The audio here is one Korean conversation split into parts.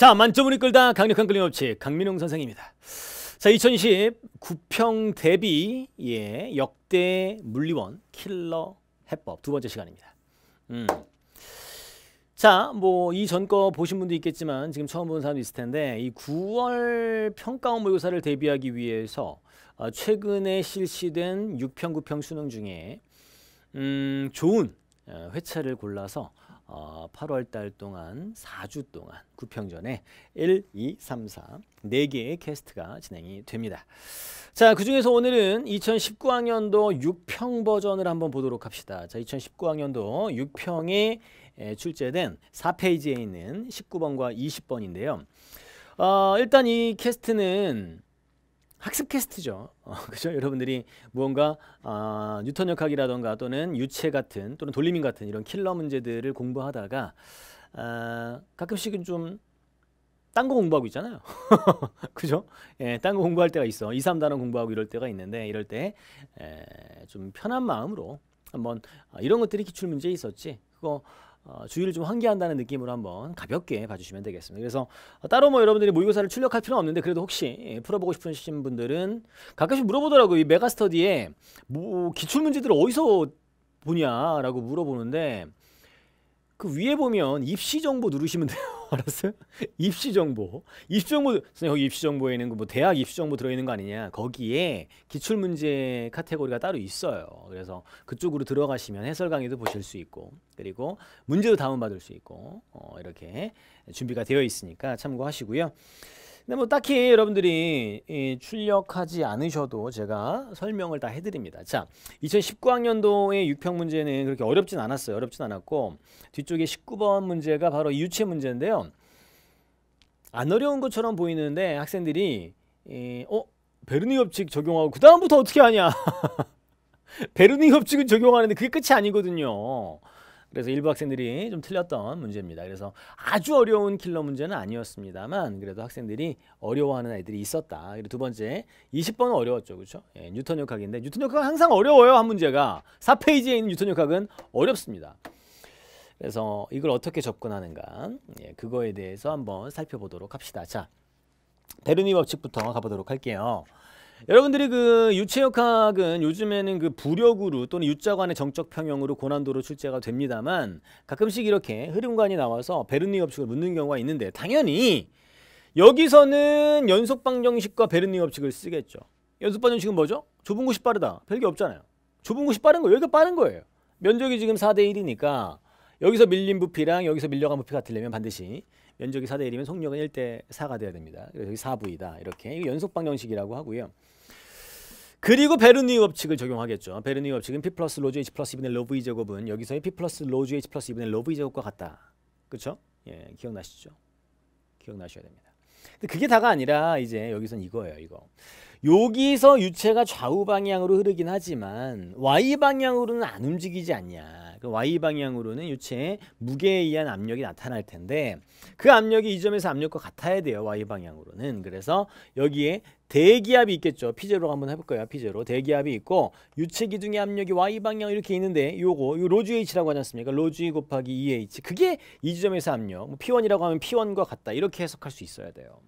자 만점을 이끌다 강력한 끌림없이 강민용 선생입니다. 자2020 구평 대비 예 역대 물리원 킬러 해법 두 번째 시간입니다. 음. 자, 뭐 이전 거 보신 분도 있겠지만 지금 처음 보는 사람도 있을 텐데 이 9월 평가원 모의고사를 대비하기 위해서 어, 최근에 실시된 6평, 9평 수능 중에 음, 좋은 어, 회차를 골라서 어, 8월 달 동안 4주 동안 구평전에 1, 2, 3, 4 4개의 캐스트가 진행이 됩니다. 자, 그중에서 오늘은 2019학년도 6평 버전을 한번 보도록 합시다. 자, 2019학년도 6평에 에, 출제된 4페이지에 있는 19번과 20번인데요. 어, 일단 이 캐스트는 학습 퀘스트죠. 어, 그죠? 여러분들이 무언가 어, 뉴턴 역학이라던가 또는 유체 같은 또는 돌림인 같은 이런 킬러 문제들을 공부하다가 어, 가끔씩은 좀 딴 거 공부하고 있잖아요. 그죠? 예, 딴 거 공부할 때가 있어. 2, 3단원 공부하고 이럴 때가 있는데 이럴 때 좀 편한 마음으로 한번 아, 이런 것들이 기출 문제에 있었지. 그거 어, 주의를 좀 환기한다는 느낌으로 한번 가볍게 봐주시면 되겠습니다. 그래서 따로 뭐 여러분들이 모의고사를 출력할 필요는 없는데 그래도 혹시 풀어보고 싶으신 분들은 가끔씩 물어보더라고요. 이 메가스터디에 뭐 기출 문제들을 어디서 보냐라고 물어보는데 그 위에 보면 입시 정보 누르시면 돼요. 알았어요? 입시 정보. 입시 정보 선생님 입시 정보에 있는 거 뭐 대학 입시 정보 들어 있는 거 아니냐. 거기에 기출 문제 카테고리가 따로 있어요. 그래서 그쪽으로 들어가시면 해설 강의도 보실 수 있고 그리고 문제도 다운 받을 수 있고 어, 이렇게 준비가 되어 있으니까 참고하시고요. 근데 네, 뭐 딱히 여러분들이 이 출력하지 않으셔도 제가 설명을 다 해드립니다. 자, 2019학년도의 유평 문제는 그렇게 어렵진 않았어요. 어렵진 않았고 뒤쪽에 19번 문제가 바로 유체 문제인데요. 안 어려운 것처럼 보이는데 학생들이 이, 어? 베르니 법칙 적용하고 그 다음부터 어떻게 하냐? 베르니 법칙은 적용하는데 그게 끝이 아니거든요. 그래서 일부 학생들이 좀 틀렸던 문제입니다. 그래서 아주 어려운 킬러 문제는 아니었습니다만 그래도 학생들이 어려워하는 아이들이 있었다. 그리고 두 번째 20번은 어려웠죠. 그렇죠? 예, 뉴턴 역학인데 뉴턴 역학은 항상 어려워요. 한 문제가 4페이지에 있는 뉴턴 역학은 어렵습니다. 그래서 이걸 어떻게 접근하는가 예, 그거에 대해서 한번 살펴보도록 합시다. 자, 베르니 법칙부터 가보도록 할게요. 여러분들이 그 유체역학은 요즘에는 그 부력으로 또는 유자관의 정적 평형으로 고난도로 출제가 됩니다만 가끔씩 이렇게 흐름관이 나와서 베르니 법칙을 묻는 경우가 있는데 당연히 여기서는 연속방 정식과 베르니 법칙을 쓰겠죠. 연속방 정식은 뭐죠? 좁은 곳이 빠르다. 별게 없잖아요. 좁은 곳이 빠른 거예요. 여기가 빠른 거예요. 면적이 지금 4대 1이니까 여기서 밀린 부피랑 여기서 밀려간 부피가 같으려면 반드시 연적이 4대 1이면 속력은 1대 4가 돼야 됩니다. 그래서 여기 4V다. 이렇게 연속 방정식이라고 하고요. 그리고 베르누 법칙을 적용하겠죠. 베르누 법칙은 P 플러스 로즈 H 플러스 2분의 로브 이 제곱은 여기서의 P 플러스 로즈 H 플러스 2분의 로브 이 제곱과 같다. 그렇죠? 예, 기억나시죠? 기억나셔야 됩니다. 근데 그게 다가 아니라 이제 여기선 이거예요. 이거. 여기서 유체가 좌우 방향으로 흐르긴 하지만 y 방향으로는 안 움직이지 않냐. 그 y 방향으로는 유체의 무게에 의한 압력이 나타날 텐데 그 압력이 이 점에서 압력과 같아야 돼요. y 방향으로는. 그래서 여기에 대기압이 있겠죠. 피제로 한번 해볼 까요 피제로 대기압이 있고 유체 기둥의 압력이 y 방향 이렇게 있는데 요거 요 로지 h라고 하지 않습니까? 로지 e 곱하기 2h e 그게 이 지점에서 압력. 뭐 p1이라고 하면 p1과 같다 이렇게 해석할 수 있어야 돼요.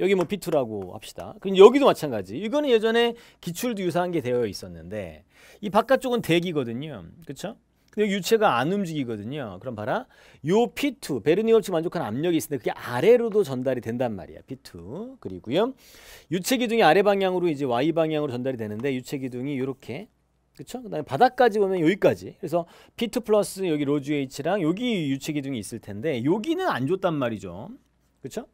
여기 뭐 B2라고 합시다. 그럼 여기도 마찬가지. 이거는 예전에 기출도 유사한 게 되어 있었는데 이 바깥쪽은 대기거든요. 그렇죠? 근데 유체가 안 움직이거든요. 그럼 봐라. 요 P2, 베르니올치 만족한 압력이 있는데 그게 아래로도 전달이 된단 말이야. P2. 그리고요. 유체 기둥이 아래 방향으로 이제 Y 방향으로 전달이 되는데 유체 기둥이 이렇게 그쵸? 그 다음에 바닥까지 보면 여기까지. 그래서 P2 플러스 여기 로즈 H랑 여기 유체 기둥이 있을 텐데 여기는 안 줬단 말이죠. 그쵸?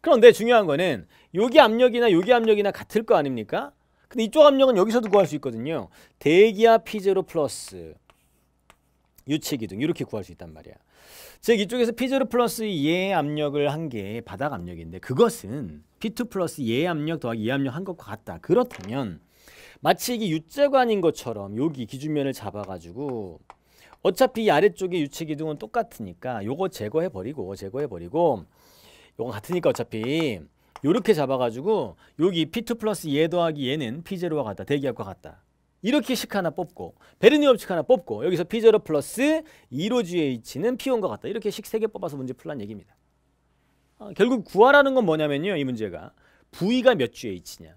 그런데 중요한 거는 여기 압력이나 여기 압력이나 같을 거 아닙니까? 근데 이쪽 압력은 여기서도 구할 수 있거든요. 대기압 P0 플러스 유체기둥 이렇게 구할 수 있단 말이야. 즉 이쪽에서 P0 플러스 예 압력을 한 게 바닥 압력인데 그것은 P2 플러스 예 압력 더하기 예 압력 한 것과 같다. 그렇다면 마치 이게 유체관인 것처럼 여기 기준면을 잡아가지고 어차피 이 아래쪽에 유체기둥은 똑같으니까 요거 제거해버리고 제거해버리고 요건 같으니까 어차피 요렇게 잡아가지고 여기 P2 플러스 얘 e 더하기 얘는 P0와 같다. 대기압과 같다. 이렇게 식 하나 뽑고 베르니움식 하나 뽑고 여기서 P0 플러스 2로 GH는 P1과 같다. 이렇게 식 세 개 뽑아서 문제 풀란 얘기입니다. 아, 결국 구하라는 건 뭐냐면요. 이 문제가 V가 몇 GH냐.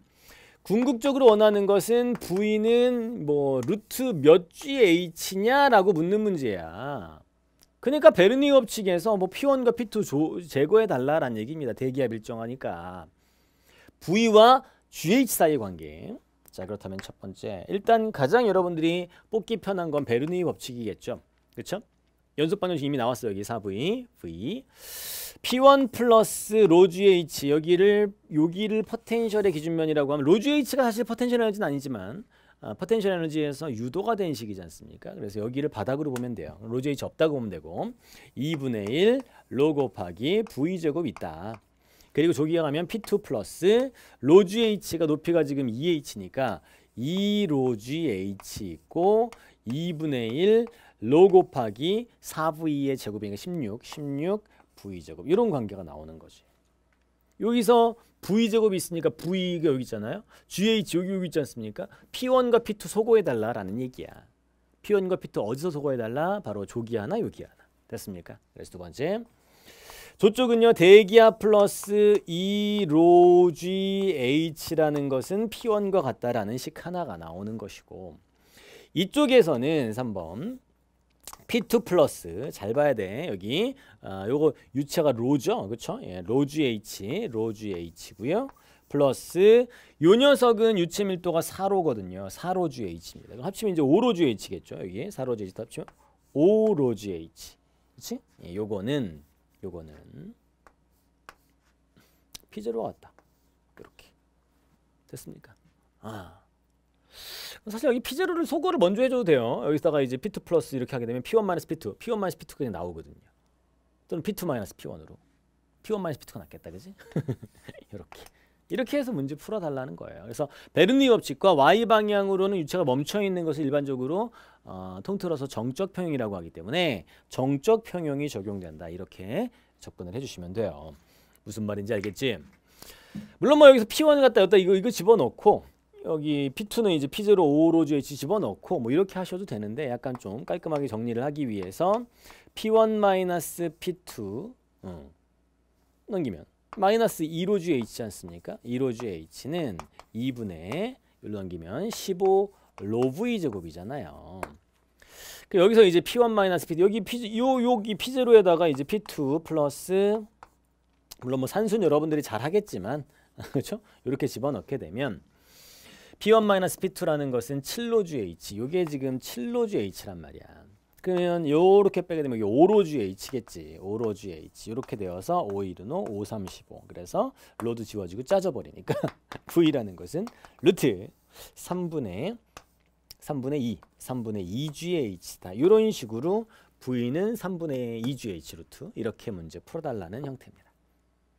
궁극적으로 원하는 것은 V는 뭐 루트 몇 GH냐라고 묻는 문제야. 그러니까 베르니업 측에서 뭐 P1과 P2 제거해 달라라는 얘기입니다. 대기압 일정하니까. V와 GH 사이의 관계. 자 그렇다면 첫 번째 일단 가장 여러분들이 뽑기 편한 건 베르니 법칙이겠죠. 그쵸 연속 방정식 이미 나왔어요. 여기 4V, V. P1 플러스 로지 H 여기를 여기를 포텐셜의 기준면이라고 하면 로지 H가 사실 포텐셜 이라지는 아니지만 포텐셜 어, 에너지에서 유도가 된 식이지 않습니까? 그래서 여기를 바닥으로 보면 돼요. 로제이 접다고 보면 되고 2분의 1로 곱하기 V제곱 있다. 그리고 조기 가면 P2 플러스 로주 H가 높이가 지금 2H니까 2로주 H 있고 2분의 1로 곱하기 4V의 제곱이니까 16, 16 V제곱 이런 관계가 나오는 거지. 여기서 V제곱이 있으니까 V가 여기 있잖아요. GH 여기 여기 있지 않습니까? P1과 P2 소거해달라라는 얘기야. P1과 P2 어디서 소거해달라? 바로 조기 하나, 요기 하나. 됐습니까? 그래서 두 번째. 저쪽은요. 대기압 플러스 2로GH라는 e, 것은 P1과 같다라는 식 하나가 나오는 것이고 이쪽에서는 3번 피2 플러스 잘 봐야 돼 여기 아, 요거 유체가 로죠 그쵸 예, 로즈 H 로즈 H고요 플러스 요 녀석은 유체 밀도가 4로거든요 4로즈 H입니다 그럼 합치면 이제 5로즈 H겠죠 여기 4로즈 H 합치면 5로즈 H 그치 예, 요거는 요거는 P0로 같다 이렇게 됐습니까 아 사실 여기 P0를 소거를 먼저 해줘도 돼요. 여기다가 이제 P2 플러스 이렇게 하게 되면 P1 마이너스 P2, P1 마이너스 P2 그냥 나오거든요. 또는 P2 마이너스 P1으로. P1 마이너스 P2가 낫겠다, 그지? 이렇게. 이렇게 해서 문제 풀어달라는 거예요. 그래서 베르니 법칙과 y 방향으로는 유체가 멈춰 있는 것을 일반적으로 어, 통틀어서 정적 평형이라고 하기 때문에 정적 평형이 적용된다 이렇게 접근을 해주시면 돼요. 무슨 말인지 알겠지? 물론 뭐 여기서 p1을 갖다 여기다 이거 이거 집어넣고 여기 P2는 이제 P0, 로5로즈에 집어넣고 뭐 이렇게 하셔도 되는데 약간 좀 깔끔하게 정리를 하기 위해서 P1 마이너스 P2 어, 넘기면 마이너스 2로즈에 있지 않습니까? 2로즈에 H는 2분의 1로 넘기면 15 로브이 제곱이잖아요. 여기서 이제 P1 마이너스 P2 여기 P 요 여기 P0에다가 이제 P2 플러스 물론 뭐 산수는 여러분들이 잘 하겠지만 그렇죠? 이렇게 집어넣게 되면 B1-B2라는 것은 7로주 H. 이게 지금 7로주 H란 말이야. 그러면 요렇게 빼게 되면 이게 5로주 H겠지. 5로주 H. 이렇게 되어서 5이르노 535. 그래서 로드 지워지고 짜져버리니까 V라는 것은 루트 3분의 3분의 2, 3분의 2GH다. 이런 식으로 V는 3분의 2GH 루트 이렇게 문제 풀어달라는 형태입니다.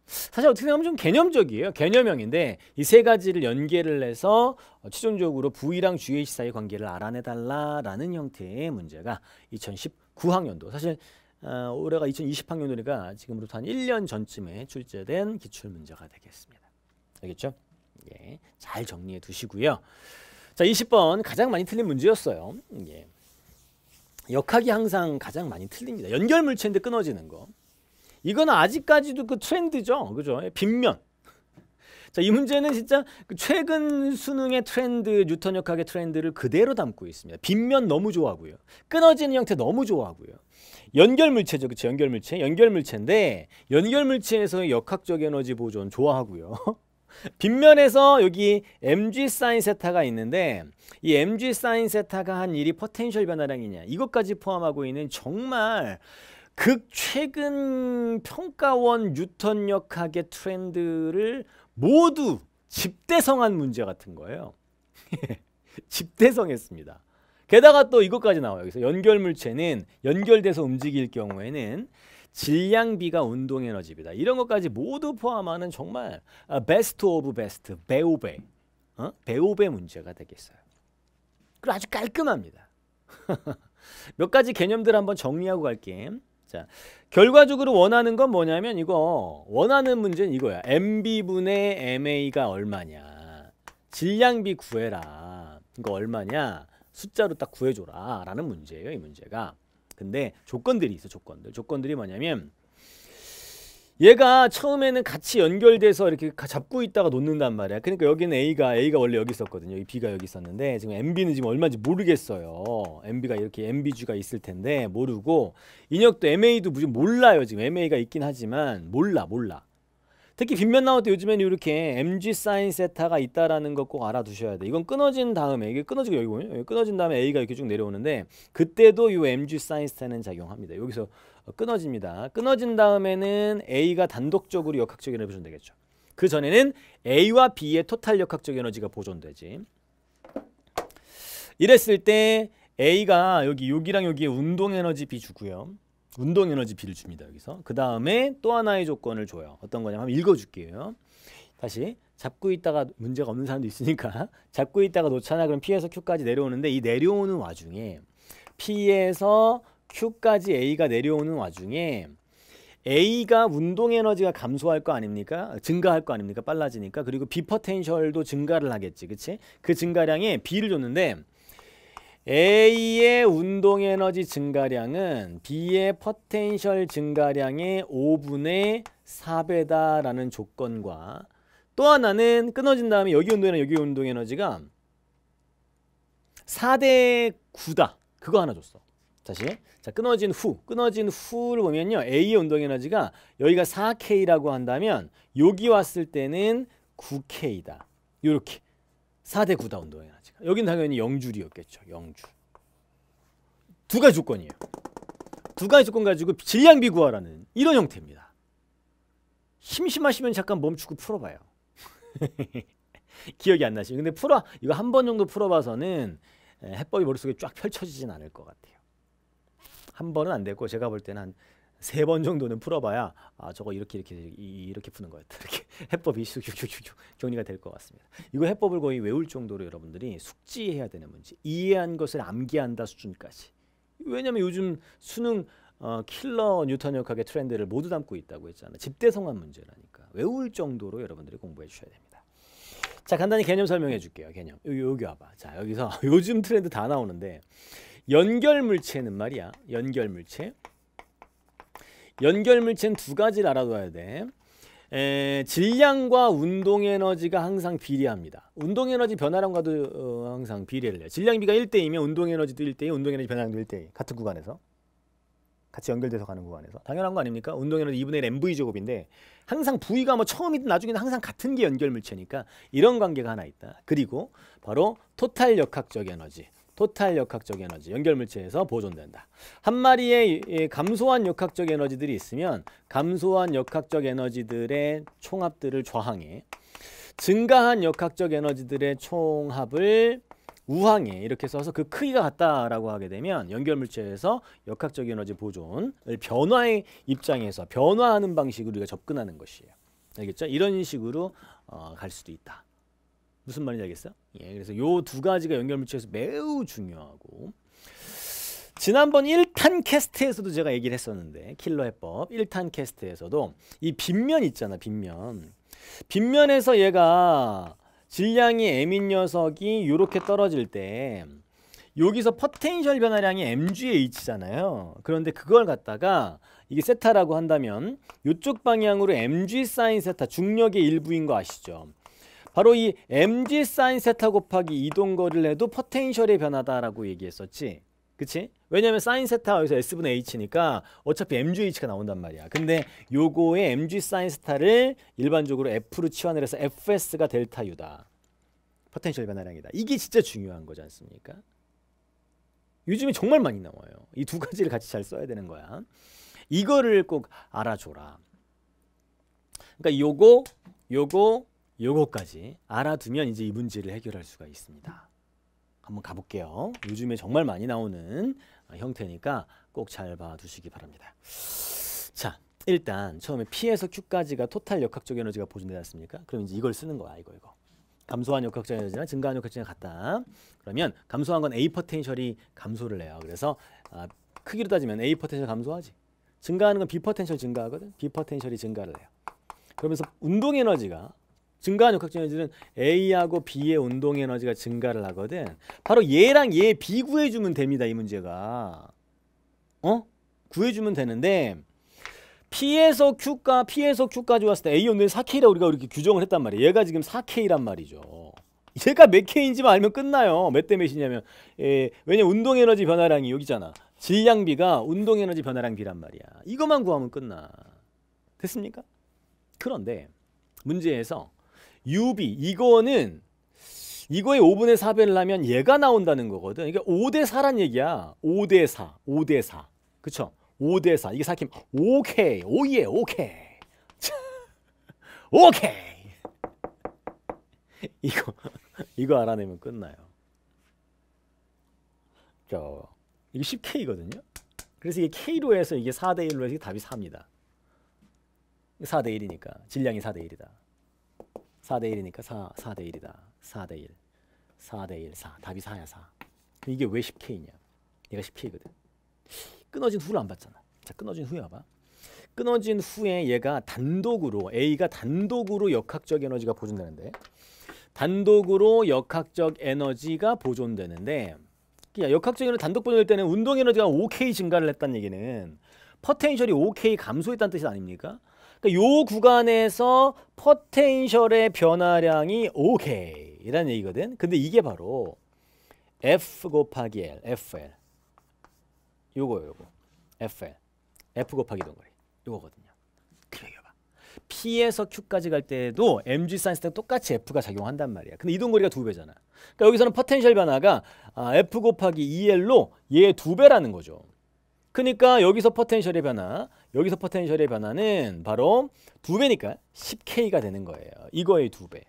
사실 어떻게 생각하면 좀 개념적이에요. 개념형인데 이 세 가지를 연계를 해서 최종적으로 V랑 GH 사이 의 관계를 알아내달라라는 형태의 문제가 2019학년도 사실 어, 올해가 2020학년도니까 지금으로부터 한 1년 전쯤에 출제된 기출문제가 되겠습니다. 알겠죠? 예, 잘 정리해 두시고요. 자, 20번 가장 많이 틀린 문제였어요. 예. 역학이 항상 가장 많이 틀립니다. 연결물체인데 끊어지는 거. 이건 아직까지도 그 트렌드죠. 그죠? 예, 빈면 자, 이 문제는 진짜 그 최근 수능의 트렌드, 뉴턴 역학의 트렌드를 그대로 담고 있습니다. 빈면 너무 좋아하고요. 끊어지는 형태 너무 좋아하고요. 연결 물체죠. 그쵸 연결 물체. 연결 물체인데 연결 물체에서의 역학적 에너지 보존 좋아하고요. 빈면에서 여기 mg 사인 세타가 있는데 이 mg 사인 세타가 한 일이 포텐셜 변화량이냐 이것까지 포함하고 있는 정말 극 최근 평가원 뉴턴 역학의 트렌드를 모두 집대성한 문제 같은 거예요. 집대성했습니다. 게다가 또 이것까지 나와요. 여기서 연결 물체는 연결돼서 움직일 경우에는 질량비가 운동 에너지입니다 이런 것까지 모두 포함하는 정말 베스트 오브 베스트 배우배 어? 배우배 문제가 되겠어요. 그리고 아주 깔끔합니다. 몇 가지 개념들 한번 정리하고 갈게. 자, 결과적으로 원하는 건 뭐냐면 이거 원하는 문제는 이거야. MB분의 MA가 얼마냐. 질량비 구해라. 이거 얼마냐. 숫자로 딱 구해줘라. 라는 문제예요. 이 문제가. 근데 조건들이 있어. 조건들. 조건들이 뭐냐면 얘가 처음에는 같이 연결돼서 이렇게 잡고 있다가 놓는단 말이야. 그러니까 여기는 A가 A가 원래 여기 있었거든요. 여기 B가 여기 있었는데 지금 MB는 지금 얼마인지 모르겠어요. MB가 이렇게 MBG가 있을 텐데 모르고 인혁도 MA도 무슨 몰라요. 지금 MA가 있긴 하지만 몰라 몰라. 특히 빗면 나올 때 요즘에는 이렇게 MG 사인 세타가 있다라는 것꼭 알아두셔야 돼. 이건 끊어진 다음에 이게 끊어지고 여기 보면 끊어진 다음에 A가 이렇게 쭉 내려오는데 그때도 이 MG 사인 세타는 작용합니다. 여기서 끊어집니다. 끊어진 다음에는 A가 단독적으로 역학적 에너지 보존되겠죠. 그 전에는 A와 B의 토탈 역학적 에너지가 보존되지. 이랬을 때 A가 여기 여기랑 여기에 운동 에너지 B 주고요. 운동 에너지 B를 줍니다. 여기서. 그 다음에 또 하나의 조건을 줘요. 어떤 거냐면 한번 읽어줄게요. 다시 잡고 있다가 문제가 없는 사람도 있으니까 잡고 있다가 놓잖아. 그럼 P에서 Q까지 내려오는데 이 내려오는 와중에 P에서 Q까지 A가 내려오는 와중에 A가 운동 에너지가 감소할 거 아닙니까? 증가할 거 아닙니까? 빨라지니까. 그리고 B 퍼텐셜도 증가를 하겠지. 그치? 그 증가량에 B를 줬는데 A의 운동 에너지 증가량은 B의 퍼텐셜 증가량의 5분의 4배다라는 조건과 또 하나는 끊어진 다음에 여기 운동 에너지, 여기 운동 에너지가 4대 9다. 그거 하나 줬어. 다시 자, 끊어진 후, 끊어진 후를 보면요. A의 운동 에너지가 여기가 4K라고 한다면 여기 왔을 때는 9K다. 이렇게 4대 9다 운동 에너지가. 여긴 당연히 0줄이었겠죠. 0줄. 두 가지 조건이에요. 두 가지 조건 가지고 질량비 구하라는 이런 형태입니다. 심심하시면 잠깐 멈추고 풀어봐요. 기억이 안 나시죠? 근데 풀어 이거 한 번 정도 풀어봐서는 해법이 머릿속에 쫙 펼쳐지진 않을 것 같아요. 한 번은 안 됐고 제가 볼 때는 한 세 번 정도는 풀어봐야 아 저거 이렇게 이렇게 이렇게 푸는 거였다 이렇게 해법이 슉슉슉슉 정리가 될 것 같습니다. 이거 해법을 거의 외울 정도로 여러분들이 숙지해야 되는 문제 이해한 것을 암기한다 수준까지 왜냐하면 요즘 수능 어, 킬러 뉴턴 역학의 트렌드를 모두 담고 있다고 했잖아요. 집대성한 문제라니까 외울 정도로 여러분들이 공부해 주셔야 됩니다. 자 간단히 개념 설명해 줄게요. 개념 여기, 여기 와봐. 자 여기서 요즘 트렌드 다 나오는데 연결 물체는 말이야. 연결 물체. 연결 물체는 두 가지를 알아둬야 돼. 에, 질량과 운동 에너지가 항상 비례합니다. 운동 에너지 변화량과도 어, 항상 비례를 해요. 질량 비가 1대이면 운동 에너지도 1대2, 운동 에너지 변화량도 1대2. 같은 구간에서. 같이 연결돼서 가는 구간에서. 당연한 거 아닙니까? 운동 에너지 2분의 1 mv 제곱인데 항상 부위가 뭐 처음이든 나중이든 항상 같은 게 연결 물체니까 이런 관계가 하나 있다. 그리고 바로 토탈 역학적 에너지. 토탈 역학적 에너지, 연결물체에서 보존된다. 한 마리의 감소한 역학적 에너지들이 있으면 감소한 역학적 에너지들의 총합들을 좌항해 증가한 역학적 에너지들의 총합을 우항해 이렇게 써서 그 크기가 같다라고 하게 되면 연결물체에서 역학적 에너지 보존을 변화의 입장에서 변화하는 방식으로 우리가 접근하는 것이에요. 알겠죠? 이런 식으로 어, 갈 수도 있다. 무슨 말인지 알겠어? 예, 그래서 요 두 가지가 연결 물질에서 매우 중요하고 지난번 1탄 캐스트에서도 제가 얘기를 했었는데 킬러 해법 1탄 캐스트에서도 이 빗면 있잖아 빗면 빗면에서 얘가 질량이 M인 녀석이 이렇게 떨어질 때 여기서 퍼텐셜 변화량이 mgh잖아요. 그런데 그걸 갖다가 이게 세타라고 한다면 이쪽 방향으로 mg 사인 세타 중력의 일부인 거 아시죠? 바로 이 mg 사인 세타 곱하기 이동거리를 해도 포텐셜의 변화다라고 얘기했었지. 그치? 왜냐면 사인 세타 여기서 s분의 h니까 어차피 mgh가 나온단 말이야. 근데 요거의 mg 사인 세타를 일반적으로 f로 치환을 해서 fs가 델타 u다. 포텐셜 변화량이다. 이게 진짜 중요한 거지 않습니까? 요즘에 정말 많이 나와요. 이 두 가지를 같이 잘 써야 되는 거야. 이거를 꼭 알아줘라. 그러니까 요거, 요거, 요거까지 알아두면 이제 이 문제를 해결할 수가 있습니다. 한번 가볼게요. 요즘에 정말 많이 나오는 형태니까 꼭 잘 봐두시기 바랍니다. 자, 일단 처음에 P에서 Q까지가 토탈 역학적 에너지가 보존되지 않습니까? 그럼 이제 이걸 쓰는 거야, 이거 이거. 감소한 역학적 에너지나 증가한 역학적 에너지가 같다. 그러면 감소한 건 A 포텐셜이 감소를 해요. 그래서 아, 크기로 따지면 A 포텐셜 감소하지. 증가하는 건 B 포텐셜 증가하거든. B 포텐셜이 증가를 해요. 그러면서 운동 에너지가 증가한 역학전지은 A하고 B의 운동 에너지가 증가를 하거든. 바로 얘랑 얘비 구해주면 됩니다. 이 문제가. 어? 구해주면 되는데 P에서 Q가 P에서 Q까지 왔을 때 A 온도는 4K라 우리가 이렇게 규정을 했단 말이에요. 얘가 지금 4K란 말이죠. 얘가 몇 K인지만 알면 끝나요. 몇 대 몇이냐면 예, 왜냐면 운동에너지 변화량이 여기잖아. 질량비가 운동에너지 변화량 비란 말이야. 이것만 구하면 끝나. 됐습니까? 그런데 문제에서 유비 이거는 이거의 5분의 4배를 하면 얘가 나온다는 거거든. 이게 그러니까 5대 4란 얘기야. 5대 4. 5대 4. 그쵸? 5대 4. 이게 사킴. 오케이. 오예. 오케이. 오케이. 이거 이거 알아내면 끝나요. 저 이게 10K거든요. 그래서 이게 K로 해서 이게 4대 1로 해서 답이 4입니다. 4대 1이니까 질량이 4대 1이다. 4대 1이니까 4, 4대 1이다. 4대 1. 4대 1, 4. 답이 4야, 4. 이게 왜 10K냐? 얘가 10K거든. 끊어진 후를 안 봤잖아. 자, 끊어진 후에 와봐. 끊어진 후에 얘가 단독으로 A가 단독으로 역학적 에너지가 보존되는데 단독으로 역학적 에너지가 보존되는데 야, 역학적 에너지 단독 보존될 때는 운동 에너지가 5K 증가를 했다는 얘기는 퍼텐셜이 5K 감소했다는 뜻이 아닙니까? 그러니까 요 구간에서 포텐셜의 변화량이 오케이 이라는 얘기거든. 근데 이게 바로 f 곱하기 l, fl. 요거요, 거 fl. f 곱하기 동거리. 요거거든요. 그래요. P에서 Q까지 갈 때에도 MG 사인스 똑같이 F가 작용한단 말이야. 근데 이동거리가 두 배잖아. 그러니까 여기서는 포텐셜 변화가 아, F 곱하기 2L로 e 얘두 배라는 거죠. 그러니까 여기서 포텐셜의 변화, 여기서 포텐셜의 변화는 바로 두 배니까 10K가 되는 거예요. 이거의 두 배.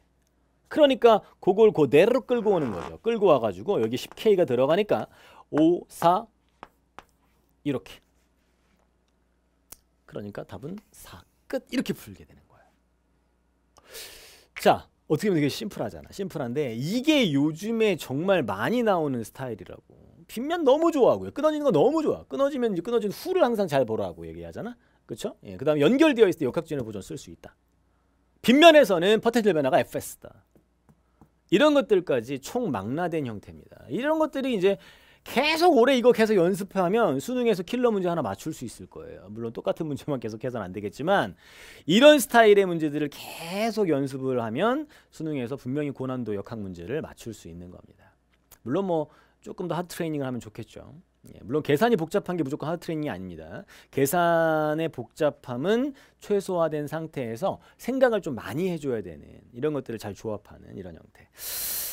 그러니까 그걸 그대로 끌고 오는 거죠. 끌고 와가지고 여기 10K가 들어가니까 5, 4 이렇게. 그러니까 답은 4 끝. 이렇게 풀게 되는 거예요. 자, 어떻게 보면 되게 심플하잖아. 심플한데 이게 요즘에 정말 많이 나오는 스타일이라고. 빈면 너무 좋아하고요. 끊어지는 거 너무 좋아. 끊어지면 이제 끊어진 후를 항상 잘 보라고 얘기하잖아. 그렇죠? 예, 그다음 연결되어 있을 때 역학진의 보존 쓸 수 있다. 빈면에서는 퍼텐셜 변화가 FS다. 이런 것들까지 총망라된 형태입니다. 이런 것들이 이제 계속 오래 이거 계속 연습하면 수능에서 킬러 문제 하나 맞출 수 있을 거예요. 물론 똑같은 문제만 계속 해서는 안 되겠지만 이런 스타일의 문제들을 계속 연습을 하면 수능에서 분명히 고난도 역학 문제를 맞출 수 있는 겁니다. 물론 뭐 조금 더 하드 트레이닝을 하면 좋겠죠. 예, 물론 계산이 복잡한 게 무조건 하드 트레이닝이 아닙니다. 계산의 복잡함은 최소화된 상태에서 생각을 좀 많이 해줘야 되는 이런 것들을 잘 조합하는 이런 형태.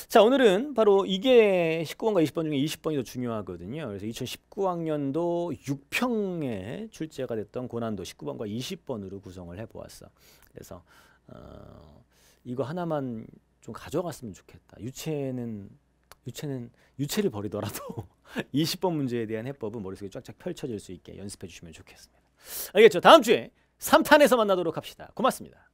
자 오늘은 바로 이게 19번과 20번 중에 20번이 더 중요하거든요. 그래서 2019학년도 6평에 출제가 됐던 고난도 19번과 20번으로 구성을 해보았어. 그래서 어, 이거 하나만 좀 가져갔으면 좋겠다. 유체는 유체는 유체를 버리더라도 20번 문제에 대한 해법은 머릿속에 쫙쫙 펼쳐질 수 있게 연습해 주시면 좋겠습니다. 알겠죠? 다음 주에 3탄에서 만나도록 합시다. 고맙습니다.